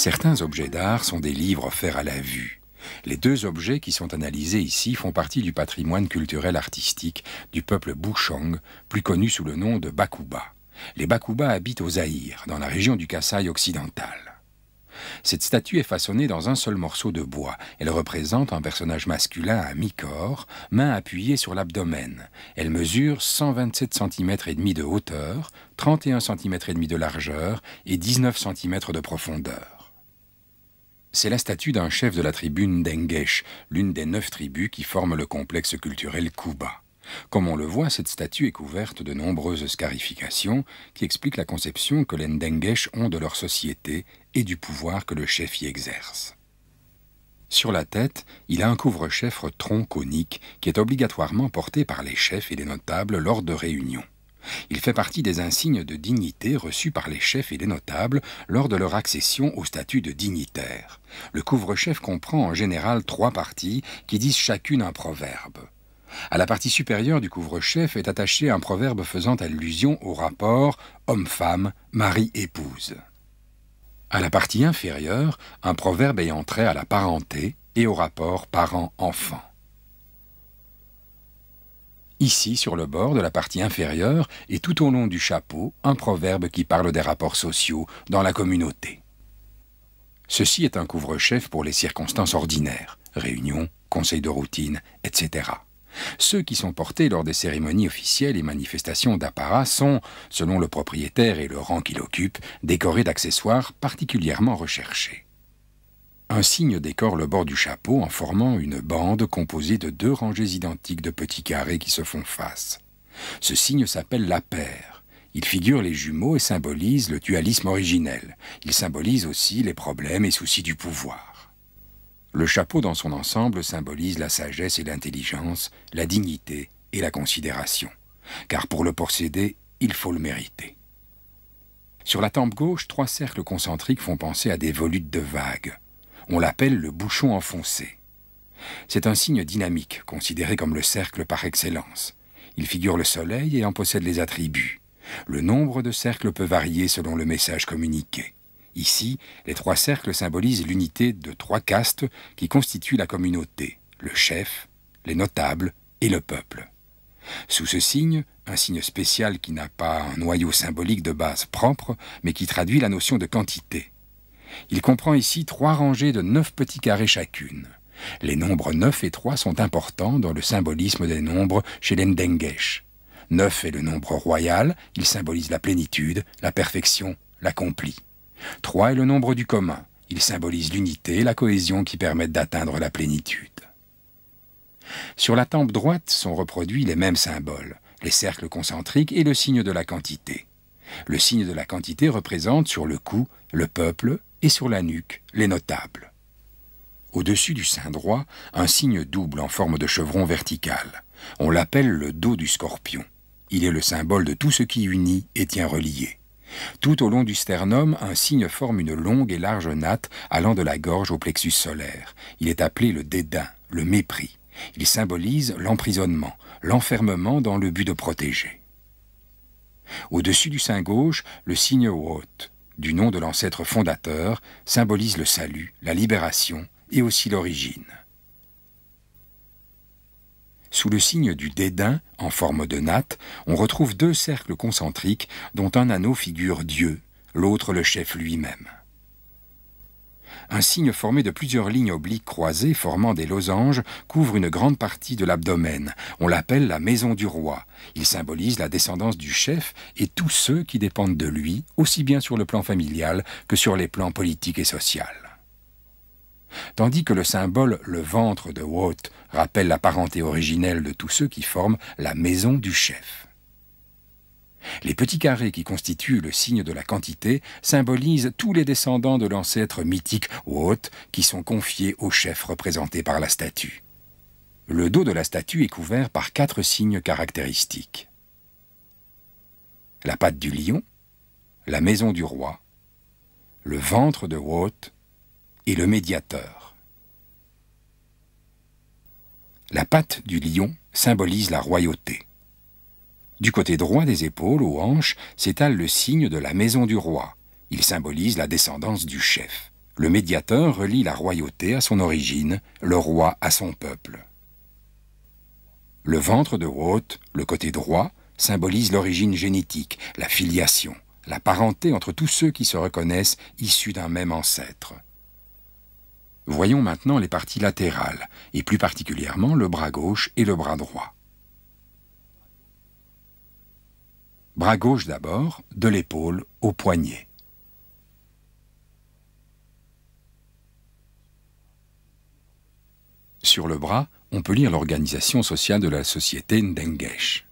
Certains objets d'art sont des livres offerts à la vue. Les deux objets qui sont analysés ici font partie du patrimoine culturel artistique du peuple Bouchong, plus connu sous le nom de Bakuba. Les Bakuba habitent au Zaïre, dans la région du Kassai occidental. Cette statue est façonnée dans un seul morceau de bois. Elle représente un personnage masculin à mi-corps, main appuyée sur l'abdomen. Elle mesure 127 cm et demi de hauteur, 31 cm et demi de largeur et 19 cm de profondeur. C'est la statue d'un chef de la tribu Ndengesh, l'une des neuf tribus qui forment le complexe culturel Kuba. Comme on le voit, cette statue est couverte de nombreuses scarifications qui expliquent la conception que les Ndengesh ont de leur société et du pouvoir que le chef y exerce. Sur la tête, il a un couvre-chef tronc conique qui est obligatoirement porté par les chefs et les notables lors de réunions. Il fait partie des insignes de dignité reçus par les chefs et les notables lors de leur accession au statut de dignitaire. Le couvre-chef comprend en général trois parties qui disent chacune un proverbe. À la partie supérieure du couvre-chef est attaché un proverbe faisant allusion au rapport homme-femme, mari-épouse. À la partie inférieure, un proverbe ayant trait à la parenté et au rapport parent-enfant ici sur le bord de la partie inférieure et tout au long du chapeau, un proverbe qui parle des rapports sociaux dans la communauté. Ceci est un couvre-chef pour les circonstances ordinaires, réunions, conseils de routine, etc. Ceux qui sont portés lors des cérémonies officielles et manifestations d'apparat sont, selon le propriétaire et le rang qu'il occupe, décorés d'accessoires particulièrement recherchés. Un signe décore le bord du chapeau en formant une bande composée de deux rangées identiques de petits carrés qui se font face. Ce signe s'appelle la paire. Il figure les jumeaux et symbolise le dualisme originel. Il symbolise aussi les problèmes et soucis du pouvoir. Le chapeau dans son ensemble symbolise la sagesse et l'intelligence, la dignité et la considération. Car pour le posséder, il faut le mériter. Sur la tempe gauche, trois cercles concentriques font penser à des volutes de vagues. On l'appelle le bouchon enfoncé. C'est un signe dynamique, considéré comme le cercle par excellence. Il figure le soleil et en possède les attributs. Le nombre de cercles peut varier selon le message communiqué. Ici, les trois cercles symbolisent l'unité de trois castes qui constituent la communauté, le chef, les notables et le peuple. Sous ce signe, un signe spécial qui n'a pas un noyau symbolique de base propre, mais qui traduit la notion de quantité. Il comprend ici trois rangées de neuf petits carrés chacune. Les nombres 9 et 3 sont importants dans le symbolisme des nombres chez l'Endengesh. 9 est le nombre royal, il symbolise la plénitude, la perfection, l'accompli. Trois est le nombre du commun, il symbolise l'unité et la cohésion qui permettent d'atteindre la plénitude. Sur la tempe droite sont reproduits les mêmes symboles, les cercles concentriques et le signe de la quantité. Le signe de la quantité représente sur le cou le peuple, et sur la nuque les notables. Au-dessus du sein droit, un signe double en forme de chevron vertical. On l'appelle le dos du scorpion. Il est le symbole de tout ce qui unit et tient relié. Tout au long du sternum, un signe forme une longue et large natte allant de la gorge au plexus solaire. Il est appelé le dédain, le mépris. Il symbolise l'emprisonnement, l'enfermement dans le but de protéger. Au-dessus du sein gauche, le signe haute du nom de l'ancêtre fondateur, symbolise le salut, la libération et aussi l'origine. Sous le signe du dédain, en forme de natte, on retrouve deux cercles concentriques dont un anneau figure Dieu, l'autre le chef lui-même. Un signe formé de plusieurs lignes obliques croisées formant des losanges couvre une grande partie de l'abdomen. On l'appelle la maison du roi. Il symbolise la descendance du chef et tous ceux qui dépendent de lui, aussi bien sur le plan familial que sur les plans politiques et social. Tandis que le symbole le ventre de Wot rappelle la parenté originelle de tous ceux qui forment la maison du chef. Les petits carrés qui constituent le signe de la quantité symbolisent tous les descendants de l'ancêtre mythique Wot, qui sont confiés au chef représenté par la statue. Le dos de la statue est couvert par quatre signes caractéristiques. La patte du lion, la maison du roi, le ventre de Wot et le médiateur. La patte du lion symbolise la royauté. Du côté droit des épaules, aux hanches, s'étale le signe de la maison du roi. Il symbolise la descendance du chef. Le médiateur relie la royauté à son origine, le roi à son peuple. Le ventre de haute le côté droit, symbolise l'origine génétique, la filiation, la parenté entre tous ceux qui se reconnaissent issus d'un même ancêtre. Voyons maintenant les parties latérales, et plus particulièrement le bras gauche et le bras droit. Bras gauche d'abord, de l'épaule au poignet. Sur le bras, on peut lire l'organisation sociale de la société Ndengesh.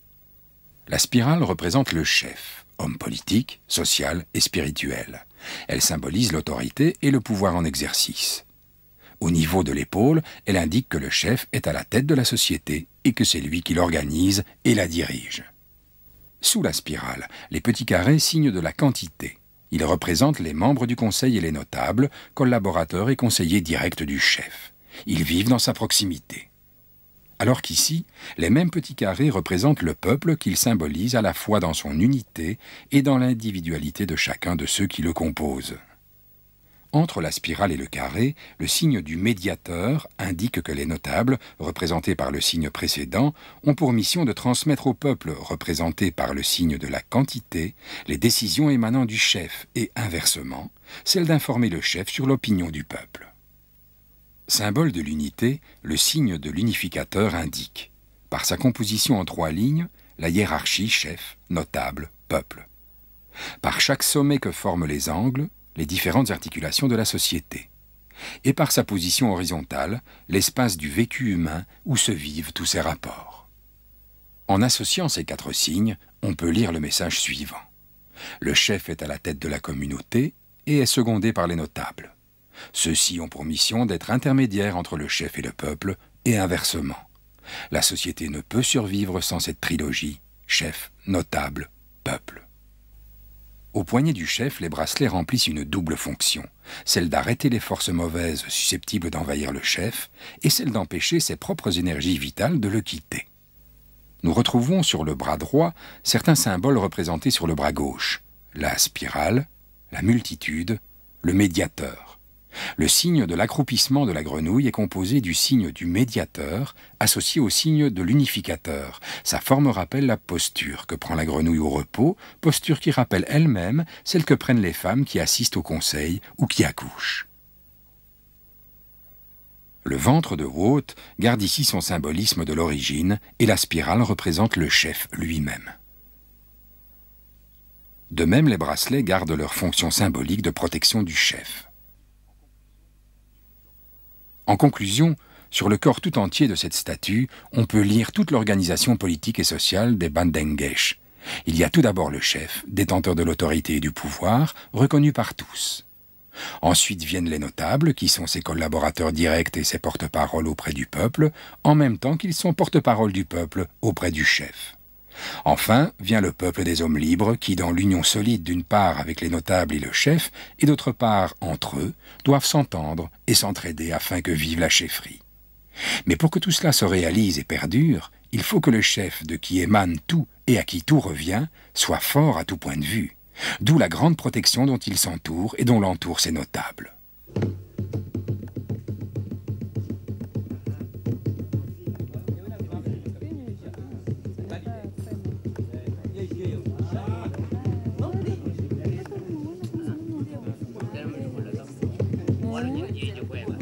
La spirale représente le chef, homme politique, social et spirituel. Elle symbolise l'autorité et le pouvoir en exercice. Au niveau de l'épaule, elle indique que le chef est à la tête de la société et que c'est lui qui l'organise et la dirige. Sous la spirale, les petits carrés signent de la quantité. Ils représentent les membres du conseil et les notables, collaborateurs et conseillers directs du chef. Ils vivent dans sa proximité. Alors qu'ici, les mêmes petits carrés représentent le peuple qu'ils symbolise à la fois dans son unité et dans l'individualité de chacun de ceux qui le composent. Entre la spirale et le carré, le signe du médiateur indique que les notables, représentés par le signe précédent, ont pour mission de transmettre au peuple, représenté par le signe de la quantité, les décisions émanant du chef et inversement, celle d'informer le chef sur l'opinion du peuple. Symbole de l'unité, le signe de l'unificateur indique, par sa composition en trois lignes, la hiérarchie chef, notable, peuple. Par chaque sommet que forment les angles, les différentes articulations de la société, et par sa position horizontale, l'espace du vécu humain où se vivent tous ces rapports. En associant ces quatre signes, on peut lire le message suivant. Le chef est à la tête de la communauté et est secondé par les notables. Ceux-ci ont pour mission d'être intermédiaires entre le chef et le peuple, et inversement. La société ne peut survivre sans cette trilogie, chef, notable, peuple. Au poignet du chef, les bracelets remplissent une double fonction, celle d'arrêter les forces mauvaises susceptibles d'envahir le chef et celle d'empêcher ses propres énergies vitales de le quitter. Nous retrouvons sur le bras droit certains symboles représentés sur le bras gauche, la spirale, la multitude, le médiateur. Le signe de l'accroupissement de la grenouille est composé du signe du médiateur associé au signe de l'unificateur. Sa forme rappelle la posture que prend la grenouille au repos, posture qui rappelle elle-même celle que prennent les femmes qui assistent au conseil ou qui accouchent. Le ventre de Haute garde ici son symbolisme de l'origine et la spirale représente le chef lui-même. De même, les bracelets gardent leur fonction symbolique de protection du chef. En conclusion, sur le corps tout entier de cette statue, on peut lire toute l'organisation politique et sociale des Bandengesh. Il y a tout d'abord le chef, détenteur de l'autorité et du pouvoir, reconnu par tous. Ensuite viennent les notables, qui sont ses collaborateurs directs et ses porte-parole auprès du peuple, en même temps qu'ils sont porte-parole du peuple auprès du chef. Enfin vient le peuple des hommes libres qui, dans l'union solide d'une part avec les notables et le chef, et d'autre part entre eux, doivent s'entendre et s'entraider afin que vive la chefferie. Mais pour que tout cela se réalise et perdure, il faut que le chef de qui émane tout et à qui tout revient soit fort à tout point de vue, d'où la grande protection dont il s'entoure et dont l'entoure ses notables. 你就会了。